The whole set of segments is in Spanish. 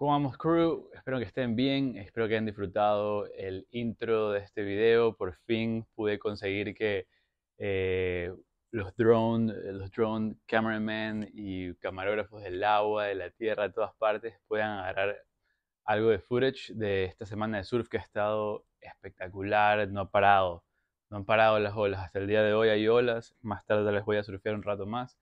¿Cómo vamos crew? Espero que estén bien, espero que hayan disfrutado el intro de este video. Por fin pude conseguir que eh, los drone, los cameramen y camarógrafos del agua, de la tierra, de todas partes puedan agarrar algo de footage de esta semana de surf que ha estado espectacular, no parado, no han parado las olas. Hasta el día de hoy hay olas, más tarde les voy a surfear un rato más.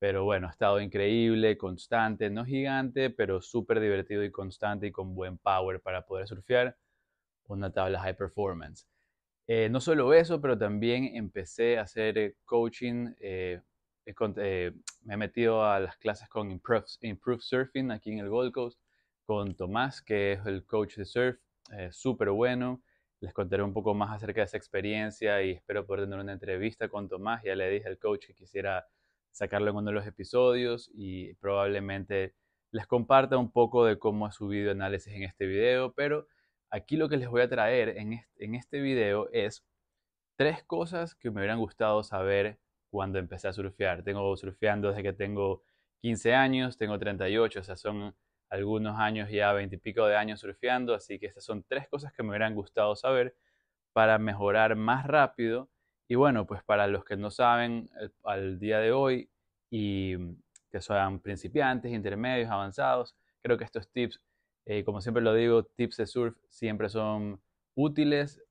Pero bueno, ha estado increíble, constante, no gigante, pero súper divertido y constante y con buen power para poder surfear una tabla high performance. Eh, no solo eso, pero también empecé a hacer eh, coaching. Eh, me he metido a las clases con Improve, Surfing aquí en el Gold Coast, con Tomás, que es el coach de surf, súper bueno. Les contaré un poco más acerca de esa experiencia y espero poder tener una entrevista con Tomás. Ya le dije al coach que quisiera sacarlo en uno de los episodios y probablemente les comparta un poco de cómo ha subido análisis en este video, pero aquí lo que les voy a traer en este, en video es tres cosas que me hubieran gustado saber cuando empecé a surfear. Tengo surfeando desde que tengo 15 años, tengo 38, o sea, son algunos años ya, 20 y pico de años surfeando, así que estas son tres cosas que me hubieran gustado saber para mejorar más rápido y bueno, pues para los que no saben eh, al día de hoy y mm, que sean principiantes, intermedios, avanzados, creo que estos tips, eh, como siempre lo digo, tips de surf siempre son útiles,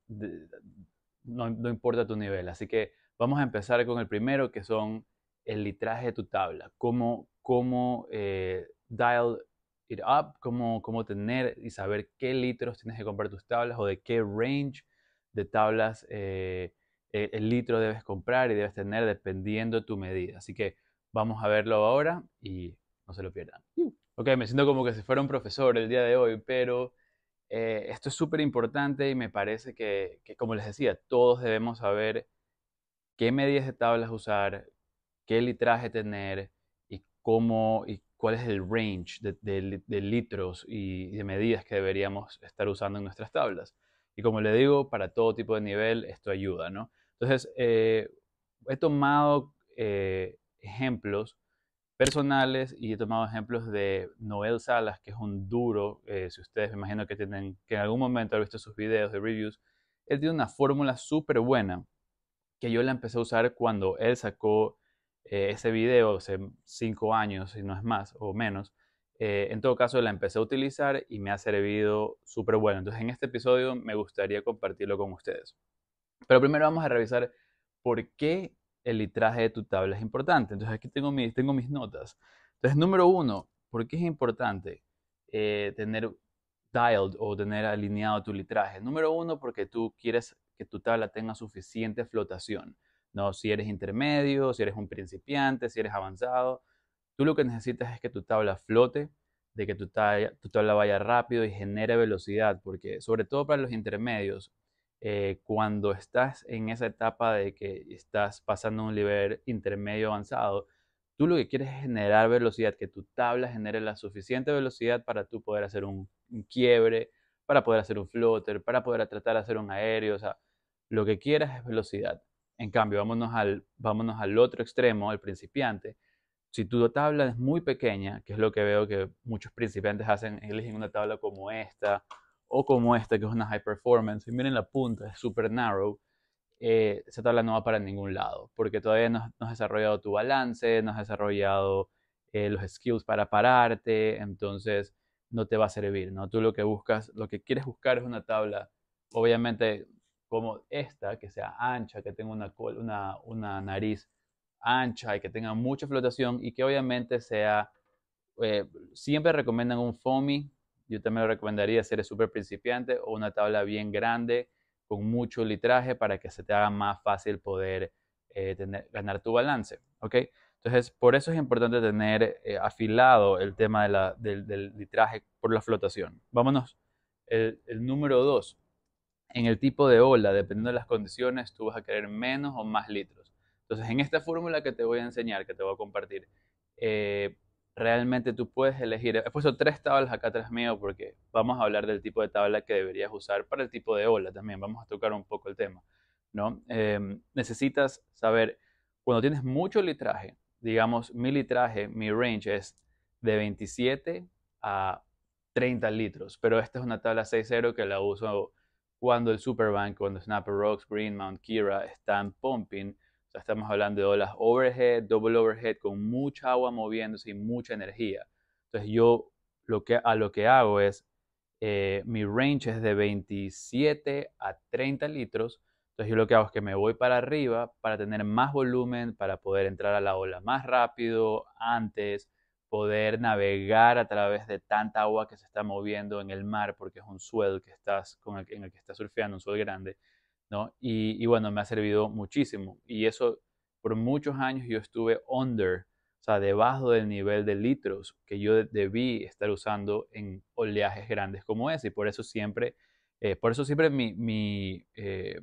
no, importa tu nivel. Así que vamos a empezar con el primero, que son el litraje de tu tabla, cómo, eh, dial it up, cómo, cómo tener y saber qué litros tienes que comprar tus tablas o de qué range de tablas eh, el litro debes comprar y debes tener dependiendo tu medida. Así que vamos a verlo ahora y no se lo pierdan. Uh. Ok, me siento como que si fuera un profesor el día de hoy, pero eh, esto es súper importante y me parece que, como les decía, todos debemos saber qué medidas de tablas usar, qué litraje tener y cómo y cuál es el range de litros y de medidas que deberíamos estar usando en nuestras tablas. Y como le digo, para todo tipo de nivel esto ayuda, ¿no? Entonces, eh, he tomado eh, ejemplos personales y he tomado ejemplos de Noel Salas, que es un duro, eh, si ustedes me imagino que tienen, que en algún momento han visto sus videos de reviews, él tiene una fórmula súper buena que yo la empecé a usar cuando él sacó ese video hace cinco años, si no es más o menos, eh, en todo caso, la empecé a utilizar y me ha servido súper bueno. Entonces, en este episodio me gustaría compartirlo con ustedes. Pero primero vamos a revisar por qué el litraje de tu tabla es importante. Entonces, aquí tengo mis, tengo mis notas. Entonces, número uno, ¿por qué es importante eh, tener dialed o tener alineado tu litraje? Número uno, porque tú quieres que tu tabla tenga suficiente flotación. ¿no? Si eres intermedio, si eres un principiante, si eres avanzado, Tú lo que necesitas es que tu tabla flote, de que tu, tabla, vaya rápido y genere velocidad, porque sobre todo para los intermedios, eh, cuando estás en esa etapa de que estás pasando un nivel intermedio avanzado, tú lo que quieres es generar velocidad, que tu tabla genere la suficiente velocidad para tú poder hacer un, quiebre, para poder hacer un floater, para poder tratar de hacer un aéreo, o sea, lo que quieras es velocidad. En cambio, vámonos al, vámonos al otro extremo, al principiante, si tu tabla es muy pequeña, que es lo que veo que muchos principiantes hacen, eligen una tabla como esta o como esta, que es una high performance, y miren la punta, es super narrow, eh, esa tabla no va para ningún lado, porque todavía no, has desarrollado tu balance, no has desarrollado eh, los skills para pararte, entonces no te va a servir, ¿no? Tú lo que buscas, lo que quieres buscar es una tabla, obviamente como esta, que sea ancha, que tenga una, una nariz ancha y que tenga mucha flotación y que obviamente sea, eh, siempre recomiendan un foamy, yo también lo recomendaría si eres súper principiante o una tabla bien grande con mucho litraje para que se te haga más fácil poder eh, ganar tu balance, ¿ok? Entonces, por eso es importante tener eh, afilado el tema del, litraje por la flotación. Vámonos, el, el número dos, en el tipo de ola, dependiendo de las condiciones, tú vas a querer menos o más litros. Entonces, en esta fórmula que te voy a enseñar, que te voy a compartir, eh, realmente tú puedes elegir. He puesto tres tablas acá atrás mío porque vamos a hablar del tipo de tabla que deberías usar para el tipo de ola también. Vamos a tocar un poco el tema. ¿no? Em, necesitas saber, cuando tienes mucho litraje, digamos, mi litraje, mi range es de 27 a 30 litros, pero esta es una tabla 6.0 que la uso cuando el Superbank, cuando Snapper Rocks, Green Mount, Kira están pumping estamos hablando de olas overhead, double overhead, con mucha agua moviéndose y mucha energía. Entonces yo lo que, a lo que hago es, eh, mi range es de 27 a 30 litros, entonces yo lo que hago es que me voy para arriba para tener más volumen, para poder entrar a la ola más rápido, antes, poder navegar a través de tanta agua que se está moviendo en el mar, porque es un suelo que estás, con en el que estás surfeando, un suelo grande. Y, bueno, me ha servido muchísimo. Y eso, por muchos años yo estuve under, o sea, debajo del nivel de litros que yo debí estar usando en oleajes grandes como ese. Y por eso siempre, eh, por eso siempre mi, eh,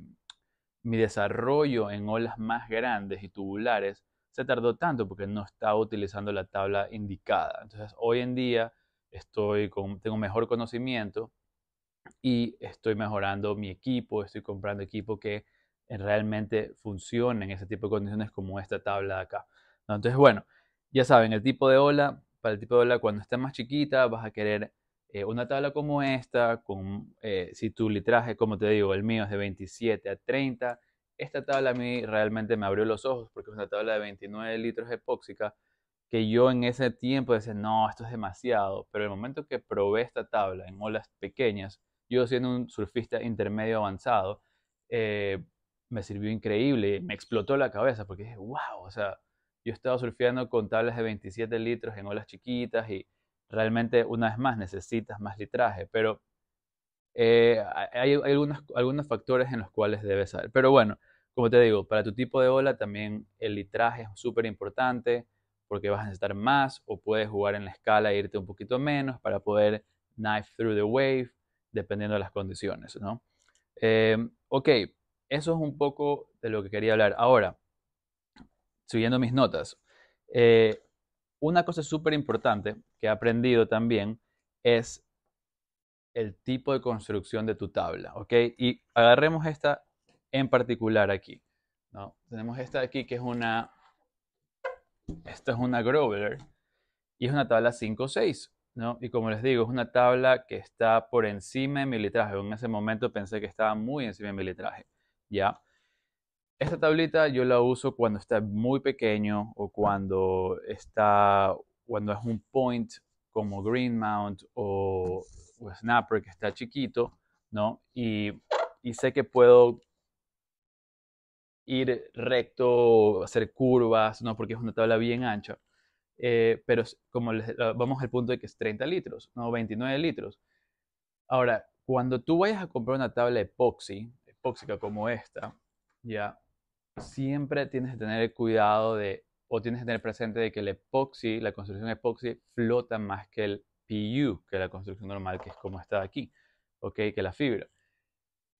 mi, desarrollo en olas más grandes y tubulares se tardó tanto porque no estaba utilizando la tabla indicada. Entonces, hoy en día estoy tengo mejor conocimiento y estoy mejorando mi equipo, estoy comprando equipo que eh, realmente funcione en ese tipo de condiciones como esta tabla de acá. Entonces, bueno, ya saben, el tipo de ola, para el tipo de ola cuando está más chiquita vas a querer eh, una tabla como esta, con, eh, si tu litraje, como te digo, el mío es de 27 a 30, esta tabla a mí realmente me abrió los ojos porque es una tabla de 29 litros epóxica que yo en ese tiempo decía, no, esto es demasiado, pero el momento que probé esta tabla en olas pequeñas, yo siendo un surfista intermedio avanzado, eh, me sirvió increíble, me explotó la cabeza porque dije, wow, o sea, yo estaba surfeando con tablas de 27 litros en olas chiquitas y realmente una vez más necesitas más litraje, pero eh, hay, algunos, algunos factores en los cuales debes saber. Pero bueno, como te digo, para tu tipo de ola también el litraje es súper importante porque vas a necesitar más o puedes jugar en la escala e irte un poquito menos para poder knife through the wave dependiendo de las condiciones, ¿no? Em, ok, eso es un poco de lo que quería hablar. Ahora, siguiendo mis notas, eh, una cosa súper importante que he aprendido también es el tipo de construcción de tu tabla, ¿ok? Y agarremos esta en particular aquí, ¿no? Tenemos esta aquí que es una, esta es una Grover y es una tabla 5-6, ¿no? Y como les digo, es una tabla que está por encima de mi litraje. En ese momento pensé que estaba muy encima de mi litraje, ¿ya? Esta tablita yo la uso cuando está muy pequeño o cuando está cuando es un point como Green Mount o, Snapper que está chiquito, ¿no? Y, y, sé que puedo ir recto, hacer curvas, ¿no? Porque es una tabla bien ancha. Eh, pero como ah, vamos al punto de que es 30 litros, no 29 litros. Ahora, cuando tú vayas a comprar una tabla epoxi, epóxica como esta, ya siempre tienes que tener cuidado de, o tienes que tener presente de que el epoxi, la construcción epoxi, flota más que el PU, que la construcción normal, que es como esta de aquí, ¿ok? Que la fibra.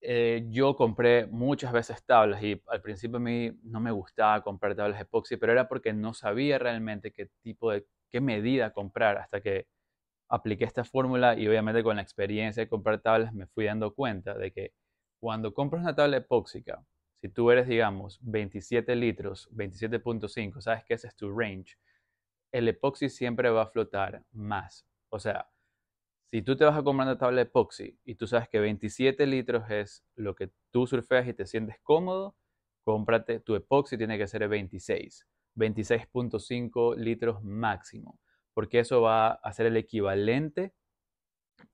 Eh, yo compré muchas veces tablas y al principio a mí no me gustaba comprar tablas epoxi, pero era porque no sabía realmente qué tipo de, qué medida comprar hasta que apliqué esta fórmula y obviamente con la experiencia de comprar tablas me fui dando cuenta de que cuando compras una tabla epóxica, si tú eres, digamos, 27 litros, 27.5, sabes que ese es tu range, el epoxi siempre va a flotar más. O sea, si tú te vas a comprar una tabla de epoxi y tú sabes que 27 litros es lo que tú surfeas y te sientes cómodo, cómprate tu epoxi, tiene que ser de 26, 26.5 litros máximo, porque eso va a ser el equivalente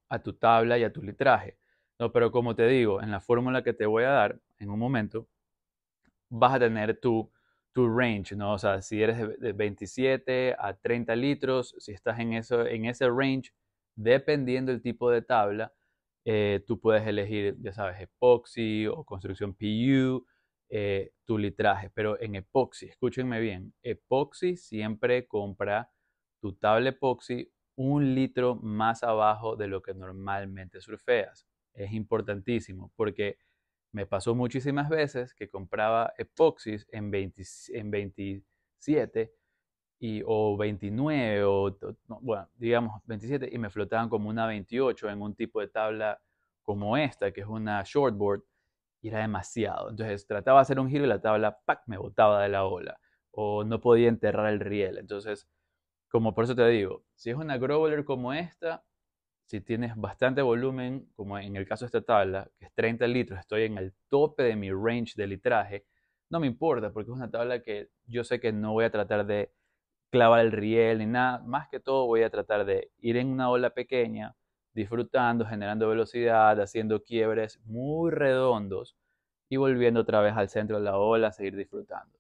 a tu tabla y a tu litraje. No, pero como te digo, en la fórmula que te voy a dar en un momento, vas a tener tu, tu range, ¿no? O sea, si eres de 27 a 30 litros, si estás en, eso, en ese range, dependiendo del tipo de tabla, eh, tú puedes elegir, ya sabes, epoxi o construcción PU, eh, tu litraje. Pero en epoxi, escúchenme bien, epoxi siempre compra tu tabla epoxi un litro más abajo de lo que normalmente surfeas. Es importantísimo porque me pasó muchísimas veces que compraba epoxis en, en 27 o 29, o, bueno, digamos 27, y me flotaban como una 28 en un tipo de tabla como esta, que es una shortboard, y era demasiado. Entonces trataba de hacer un giro y la tabla, me botaba de la ola, o no podía enterrar el riel. Entonces, como por eso te digo, si es una growler como esta, si tienes bastante volumen, como en el caso de esta tabla, que es 30 litros, estoy en el tope de mi range de litraje, no me importa, porque es una tabla que yo sé que no voy a tratar de clavar el riel ni nada. Más que todo voy a tratar de ir en una ola pequeña, disfrutando, generando velocidad, haciendo quiebres muy redondos y volviendo otra vez al centro de la ola, a seguir disfrutando.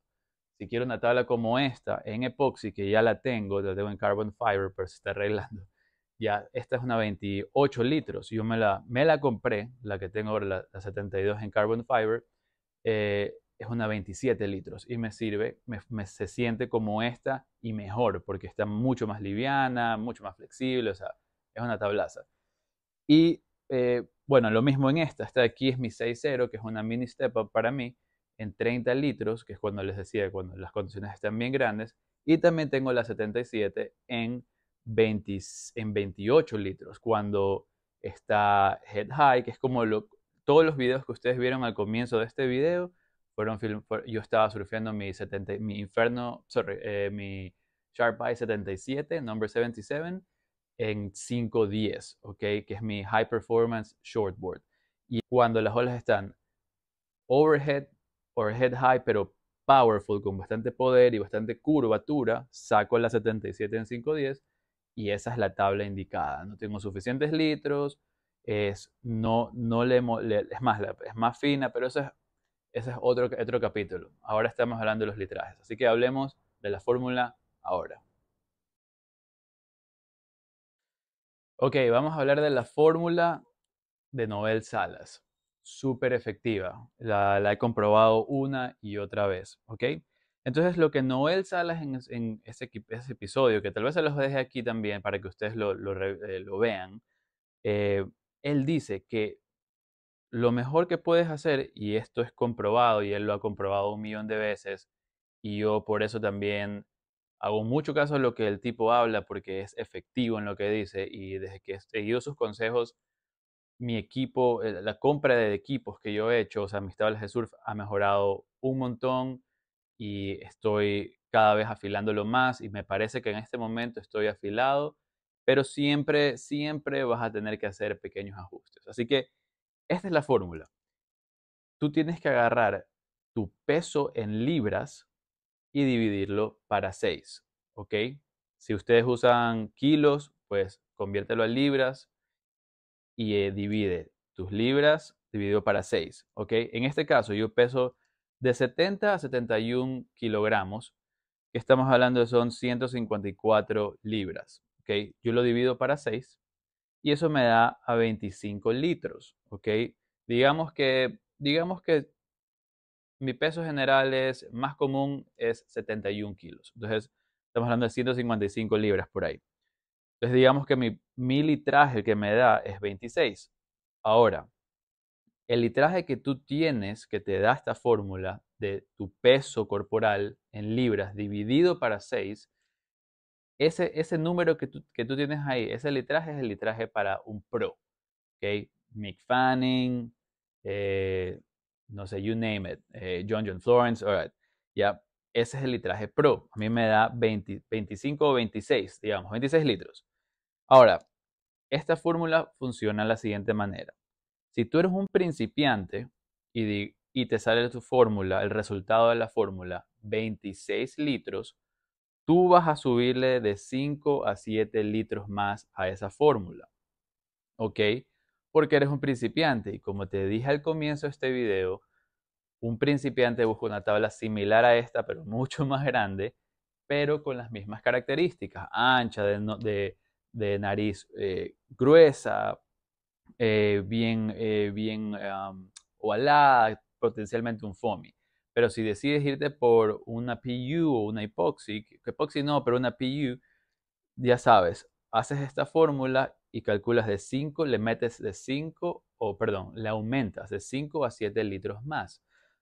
Si quiero una tabla como esta en epoxi, que ya la tengo, la tengo en carbon fiber, pero se está arreglando. Ya, esta es una 28 litros. Yo me la, me la compré, la que tengo ahora, la, la 72 en carbon fiber. Eh, es una 27 litros y me sirve, me, se siente como esta y mejor porque está mucho más liviana, mucho más flexible, o sea, es una tablaza. Y eh, bueno, lo mismo en esta, esta aquí es mi 6.0, que es una mini step up para mí, en 30 litros, que es cuando les decía, cuando las condiciones están bien grandes, y también tengo la 77 en, 20, en 28 litros, cuando está head high, que es como lo, todos los videos que ustedes vieron al comienzo de este video, film, yo estaba surfeando mi, 70, mi Inferno, sorry, eh, mi Sharp Eye 77, number 77, en 510, ¿ok? Que es mi High Performance Shortboard. Y cuando las olas están overhead, overhead high, pero powerful, con bastante poder y bastante curvatura, saco la 77 en 510 y esa es la tabla indicada. No tengo suficientes litros, es, no, no le, es, más, es más fina, pero eso es ese es otro, otro capítulo. Ahora estamos hablando de los litrajes. Así que hablemos de la fórmula ahora. Ok, vamos a hablar de la fórmula de Noel Salas. Súper efectiva. La, he comprobado una y otra vez. Ok. Entonces, lo que Noel Salas en, ese, episodio, que tal vez se los deje aquí también para que ustedes lo, eh, vean, eh, él dice que lo mejor que puedes hacer, y esto es comprobado, y él lo ha comprobado un millón de veces, y yo por eso también hago mucho caso a lo que el tipo habla, porque es efectivo en lo que dice, y desde que he seguido sus consejos, mi equipo, eh, la compra de equipos que yo he hecho, o sea, mis tablas de surf ha mejorado un montón y estoy cada vez afilándolo más y me parece que en este momento estoy afilado, pero siempre, siempre vas a tener que hacer pequeños ajustes. Así que esta es la fórmula. Tú tienes que agarrar tu peso en libras y dividirlo para 6, ¿ok? Si ustedes usan kilos, pues conviértelo en libras y eh, divide tus libras dividido para 6, ¿ok? En este caso yo peso de 70 a 71 kilogramos, estamos hablando de son 154 libras, ¿ok? Yo lo divido para 6 y eso me da a 25 litros, ¿ok? Digamos que, digamos que mi peso general es más común es 71 kilos. Entonces, estamos hablando de 155 libras por ahí. Entonces, digamos que mi, mi litraje que me da es 26. Ahora, el litraje que tú tienes, que te da esta fórmula de tu peso corporal en libras dividido para 6, ese, ese número que tú, que tú tienes ahí, ese litraje es el litraje para un pro. ¿okay? Mick Fanning, eh, no sé, you name it, eh, John John Florence, all right. Ya, ese es el litraje pro. A mí me da 25 o 26, digamos, 26 litros. Ahora, esta fórmula funciona de la siguiente manera. Si tú eres un principiante y, y te sale tu fórmula, el resultado de la fórmula, 26 litros, tú vas a subirle de 5 a 7 litros más a esa fórmula. ¿Ok? Porque eres un principiante y como te dije al comienzo de este video, un principiante busca una tabla similar a esta, pero mucho más grande, pero con las mismas características, ancha, de, nariz eh, gruesa, eh, bien, eh, bien ovalada, potencialmente un FOMI. Pero si decides irte por una PU o una epoxy, que no, pero una PU, ya sabes, haces esta fórmula y calculas de 5, le metes de 5, o perdón, le aumentas de 5 a 7 litros más.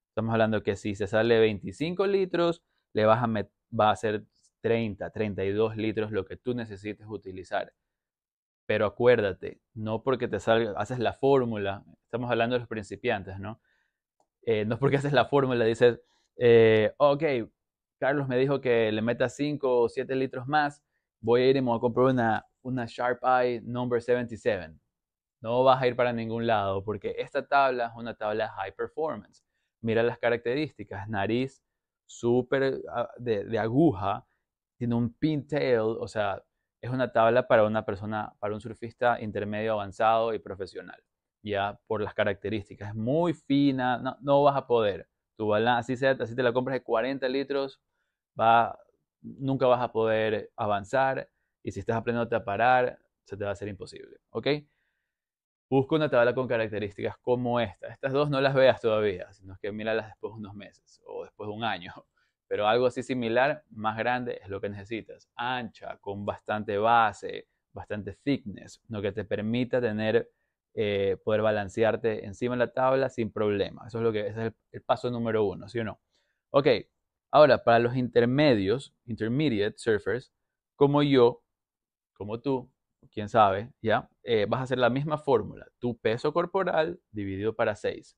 Estamos hablando que si se sale 25 litros, le vas a va a ser 30, 32 litros lo que tú necesites utilizar. Pero acuérdate, no porque te salga, haces la fórmula, estamos hablando de los principiantes, ¿no? Eh, no es porque haces la fórmula, dices, eh, ok, Carlos me dijo que le meta 5 o 7 litros más, voy a ir y me voy a comprar una, una Sharp Eye Number 77. No vas a ir para ningún lado porque esta tabla es una tabla high performance. Mira las características, nariz súper ah, de, aguja, tiene un pintail, o sea, es una tabla para una persona, para un surfista intermedio avanzado y profesional ya por las características. Es muy fina, no, vas a poder. Tu balanza, así, sea, así te la compras de 40 litros, va, nunca vas a poder avanzar y si estás aprendiendo a parar, se te va a hacer imposible, ¿ok? Busca una tabla con características como esta. Estas dos no las veas todavía, sino que míralas después de unos meses o después de un año. Pero algo así similar, más grande, es lo que necesitas. Ancha, con bastante base, bastante thickness, lo que te permita tener eh, poder balancearte encima de la tabla sin problema. Eso es lo que es el, paso número uno, ¿sí o no? Ok, ahora para los intermedios, intermediate surfers, como yo, como tú, quién sabe, ¿ya? Eh, vas a hacer la misma fórmula, tu peso corporal dividido para 6.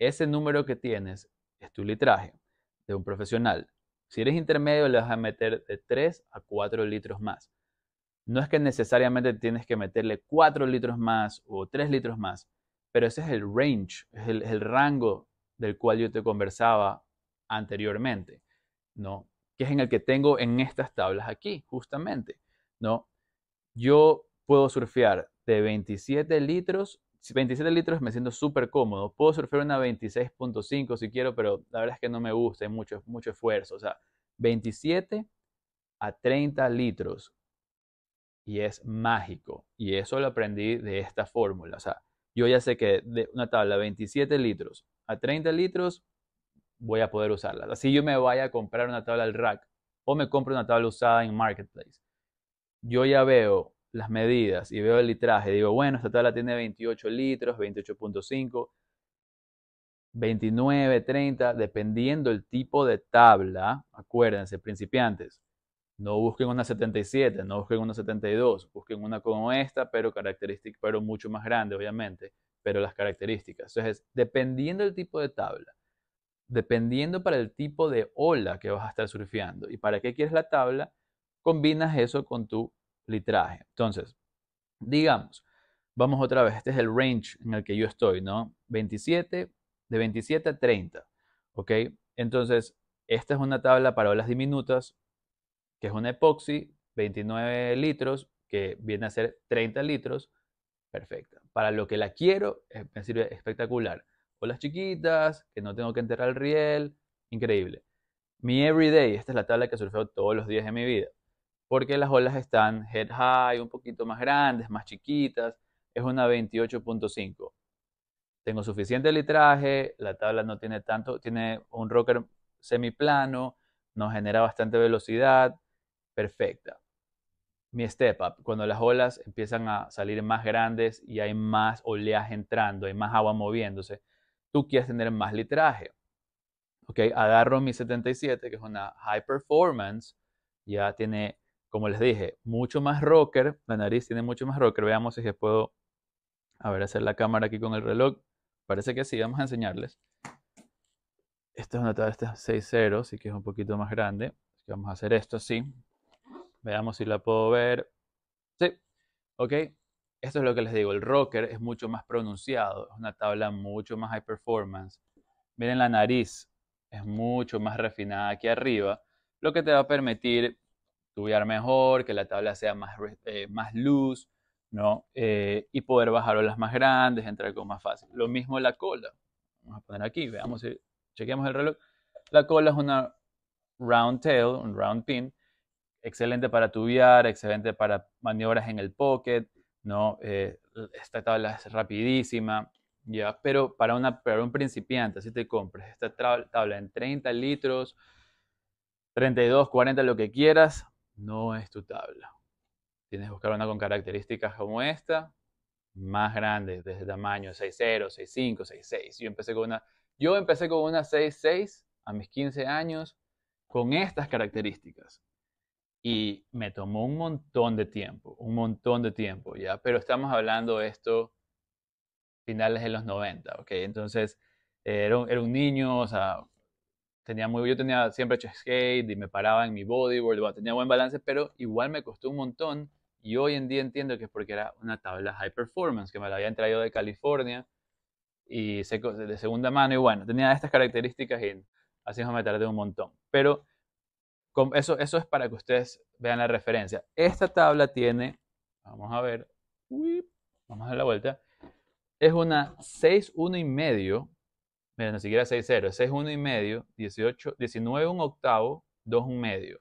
Ese número que tienes es tu litraje de un profesional. Si eres intermedio, le vas a meter de 3 a 4 litros más. No es que necesariamente tienes que meterle 4 litros más o 3 litros más, pero ese es el range, es el, rango del cual yo te conversaba anteriormente, ¿no? Que es en el que tengo en estas tablas aquí, justamente, ¿no? Yo puedo surfear de 27 litros 27 litros me siento súper cómodo. Puedo surfear una 26.5 si quiero, pero la verdad es que no me gusta, es mucho, mucho esfuerzo. O sea, 27 a 30 litros y es mágico. Y eso lo aprendí de esta fórmula. O sea, yo ya sé que de una tabla de 27 litros a 30 litros voy a poder usarla. Así yo me vaya a comprar una tabla al rack o me compro una tabla usada en Marketplace. Yo ya veo las medidas y veo el litraje. Digo, bueno, esta tabla tiene 28 litros, 28.5. 29, 30, dependiendo el tipo de tabla, acuérdense, principiantes, no busquen una 77, no busquen una 72, busquen una como esta, pero característica, pero mucho más grande, obviamente, pero las características. Entonces, dependiendo del tipo de tabla, dependiendo para el tipo de ola que vas a estar surfeando y para qué quieres la tabla, combinas eso con tu litraje. Entonces, digamos, vamos otra vez, este es el range en el que yo estoy, ¿no? 27, de 27 a 30, ¿ok? Entonces, esta es una tabla para olas diminutas, que es una epoxi, 29 litros, que viene a ser 30 litros, perfecta. Para lo que la quiero, es eh, sirve espectacular. las chiquitas, que no tengo que enterrar el riel, increíble. Mi everyday, esta es la tabla que surfeo todos los días de mi vida, porque las olas están head high, un poquito más grandes, más chiquitas, es una 28.5. Tengo suficiente litraje, la tabla no tiene tanto, tiene un rocker plano nos genera bastante velocidad, perfecta. Mi step up, cuando las olas empiezan a salir más grandes y hay más oleaje entrando, hay más agua moviéndose, tú quieres tener más litraje. Ok, agarro mi 77, que es una high performance, ya tiene, como les dije, mucho más rocker, la nariz tiene mucho más rocker, veamos si puedo, a ver, hacer la cámara aquí con el reloj, parece que sí, vamos a enseñarles. Esta es una tabla, esta 6.0, así que es un poquito más grande, vamos a hacer esto así, Veamos si la puedo ver. Sí, ok. Esto es lo que les digo, el rocker es mucho más pronunciado, es una tabla mucho más high performance. Miren la nariz, es mucho más refinada aquí arriba, lo que te va a permitir tubear mejor, que la tabla sea más, luz, eh, más luz ¿no? Eh, y poder bajar olas más grandes, entrar con más fácil. Lo mismo la cola. Vamos a poner aquí, veamos si chequeamos el reloj. La cola es una round tail, un round pin, excelente para tubiar, excelente para maniobras en el pocket, ¿no? Eh, esta tabla es rapidísima, ¿ya? Pero para, una, para un principiante, si te compras esta tabla en 30 litros, 32, 40, lo que quieras, no es tu tabla. Tienes que buscar una con características como esta, más grande, desde tamaño 6.0, 6.5, 6.6. Yo empecé con una, yo empecé con una 6.6 a mis 15 años con estas características y me tomó un montón de tiempo, un montón de tiempo, ¿ya? Pero estamos hablando de esto finales de los 90, ¿ok? Entonces, era, un, niño, o sea, tenía muy, yo tenía siempre hecho skate y me paraba en mi bodyboard, tenía buen balance, pero igual me costó un montón y hoy en día entiendo que es porque era una tabla high performance que me la habían traído de California y de segunda mano y bueno, tenía estas características y así me tardé un montón. Pero eso, eso es para que ustedes vean la referencia. Esta tabla tiene, vamos a ver, vamos a dar la vuelta, es una 6, 1 y medio, mira, ni siquiera 6, 0, 6, 1 y medio, 18, 19, 1 octavo, 2, 1 medio,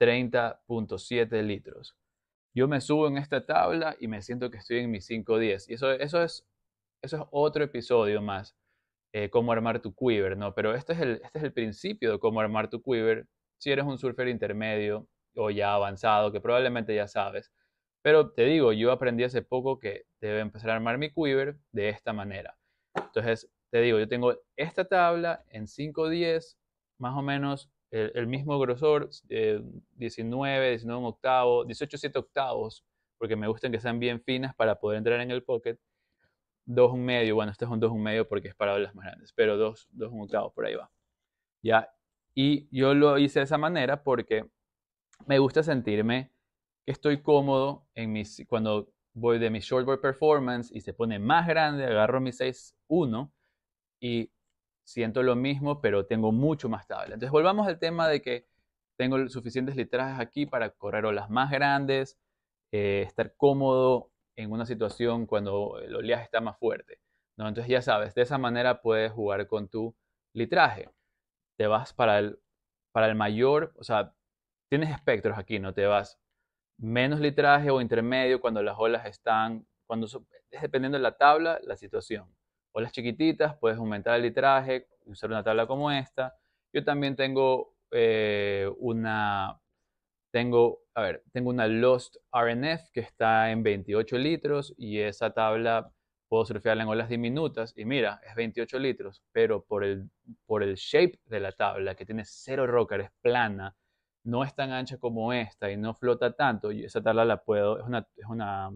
30.7 litros. Yo me subo en esta tabla y me siento que estoy en mi 5.10. Y eso, eso, es, eso es otro episodio más. Eh, cómo armar tu quiver, ¿no? Pero este es, el, este es el principio de cómo armar tu quiver si eres un surfer intermedio o ya avanzado, que probablemente ya sabes. Pero te digo, yo aprendí hace poco que debe empezar a armar mi quiver de esta manera. Entonces, te digo, yo tengo esta tabla en 5.10, más o menos el, mismo grosor, de 19, 19 un octavo, 18, 7 octavos, porque me gustan que sean bien finas para poder entrar en el pocket. 2, un medio, bueno, este es un 2, medio porque es para las más grandes, pero 2, 2, por ahí va. Ya, y yo lo hice de esa manera porque me gusta sentirme que estoy cómodo en mis, cuando voy de mi shortboard performance y se pone más grande, agarro mi 6'1 y siento lo mismo, pero tengo mucho más tabla. Entonces volvamos al tema de que tengo suficientes litrajes aquí para correr olas más grandes, eh, estar cómodo en una situación cuando el oleaje está más fuerte. ¿no? Entonces ya sabes, de esa manera puedes jugar con tu litraje te vas para el, para el mayor, o sea, tienes espectros aquí, ¿no? Te vas menos litraje o intermedio cuando las olas están, cuando es dependiendo de la tabla, la situación. Olas chiquititas, puedes aumentar el litraje, usar una tabla como esta. Yo también tengo eh, una, tengo, a ver, tengo una Lost RNF que está en 28 litros y esa tabla puedo surfear en olas diminutas y mira, es 28 litros, pero por el, por el shape de la tabla, que tiene cero rocker, es plana, no es tan ancha como esta y no flota tanto, y esa tabla la puedo, es una, es una,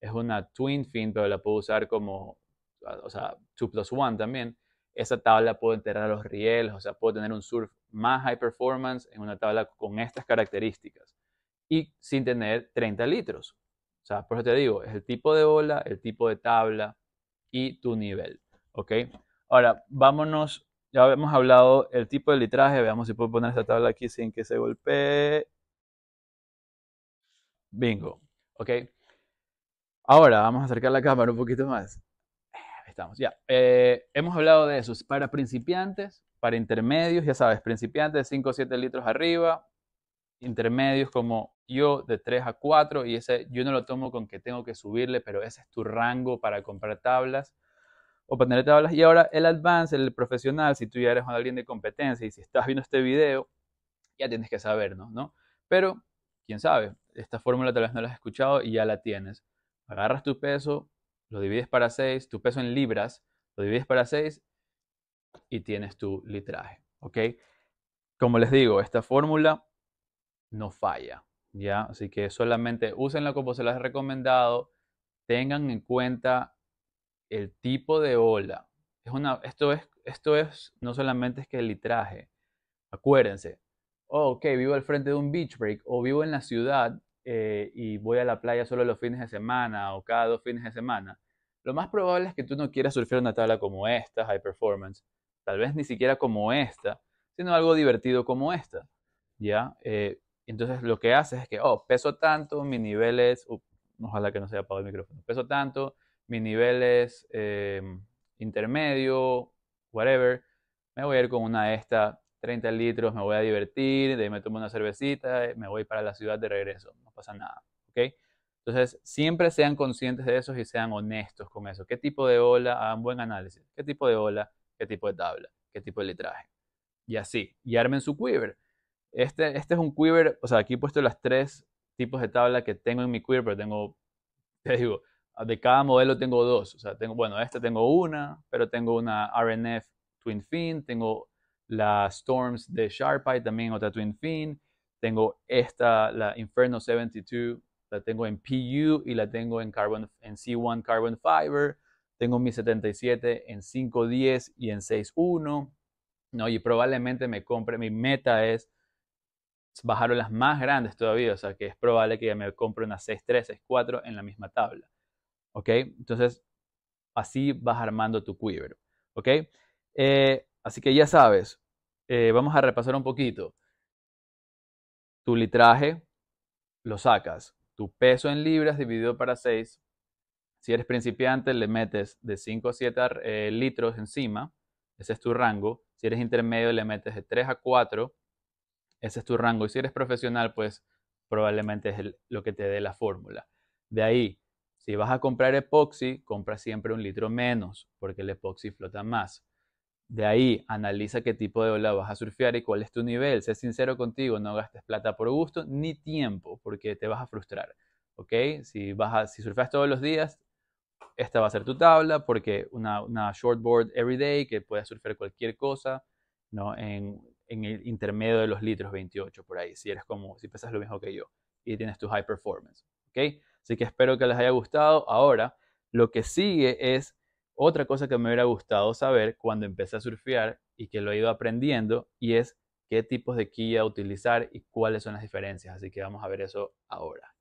es una twin fin, pero la puedo usar como, o sea, 2 plus 1 también. Esa tabla puedo enterrar los rieles, o sea, puedo tener un surf más high performance en una tabla con estas características y sin tener 30 litros. O sea, por eso te digo, es el tipo de ola el tipo de tabla y tu nivel. ¿Ok? Ahora, vámonos. Ya hemos hablado el tipo de litraje. Veamos si puedo poner esta tabla aquí sin que se golpee. Bingo. ¿Ok? Ahora, vamos a acercar la cámara un poquito más. Estamos, ya. Eh, hemos hablado de eso. Para principiantes, para intermedios, ya sabes, principiantes 5 o 7 litros arriba, intermedios como yo de 3 a 4 y ese yo no lo tomo con que tengo que subirle, pero ese es tu rango para comprar tablas o para tablas. Y ahora el advance, el profesional, si tú ya eres alguien de competencia y si estás viendo este video, ya tienes que saber, ¿no? Pero, quién sabe, esta fórmula tal vez no la has escuchado y ya la tienes. Agarras tu peso, lo divides para 6, tu peso en libras, lo divides para 6 y tienes tu litraje, ¿ok? Como les digo, esta fórmula no falla, ¿ya? Así que solamente úsenlo como se las he recomendado, tengan en cuenta el tipo de ola. Es una, esto, es, esto es, no solamente es que el litraje, acuérdense, oh, ok, vivo al frente de un beach break o vivo en la ciudad eh, y voy a la playa solo los fines de semana o cada dos fines de semana. Lo más probable es que tú no quieras surfear una tabla como esta, high performance, tal vez ni siquiera como esta, sino algo divertido como esta, ¿ya? Eh, entonces lo que hace es que, oh, peso tanto, mi nivel es, uh, ojalá que no se haya apagado el micrófono, peso tanto, mi nivel es em, intermedio, whatever, me voy a ir con una de estas 30 litros, me voy a divertir, de ahí me tomo una cervecita, me voy para la ciudad de regreso, no pasa nada, ¿ok? Entonces, siempre sean conscientes de eso y sean honestos con eso. ¿Qué tipo de ola? Hagan ah, buen análisis. ¿Qué tipo de ola? ¿Qué tipo de tabla? ¿Qué tipo de litraje? Y así, y armen su quiver. Este, este es un quiver, o sea, aquí he puesto las tres tipos de tabla que tengo en mi quiver, pero tengo, te digo, ah, de cada modelo tengo dos. O sea, tengo, bueno, esta tengo una, pero tengo una RNF Twin Fin, tengo la Storms de Sharpie, también otra Twin Fin, tengo esta, la Inferno 72, la tengo en PU y la tengo en, carbon, en C1 Carbon Fiber, tengo mi 77 en 510 y en 61, ¿no? Y probablemente me compre, mi meta es bajaron las más grandes todavía, o sea que es probable que ya me compre una 6-3, 6-4 en la misma tabla. ¿Ok? Entonces, así vas armando tu quiver. ¿Ok? Eh, así que ya sabes, eh, vamos a repasar un poquito. Tu litraje lo sacas, tu peso en libras dividido para 6. Si eres principiante, le metes de 5 a 7 eh, litros encima, ese es tu rango. Si eres intermedio, le metes de 3 a 4 ese es tu rango. Y si eres profesional, pues probablemente es lo que te dé la fórmula. De ahí, si vas a comprar epoxi, compra siempre un litro menos, porque el epoxi flota más. De ahí, analiza qué tipo de ola vas a surfear y cuál es tu nivel. Sé sincero contigo, no gastes plata por gusto ni tiempo, porque te vas a frustrar. ¿Ok? Si, vas surfeas todos los días, esta va a ser tu tabla, porque una, shortboard everyday que puedes surfear cualquier cosa, ¿no? En en el intermedio de los litros, 28 por ahí, si eres como, si pesas lo mismo que yo y tienes tu high performance. ¿ok? Así que espero que les haya gustado. Ahora, lo que sigue es otra cosa que me hubiera gustado saber cuando empecé a surfear y que lo he ido aprendiendo y es qué tipos de quilla utilizar y cuáles son las diferencias. Así que vamos a ver eso ahora.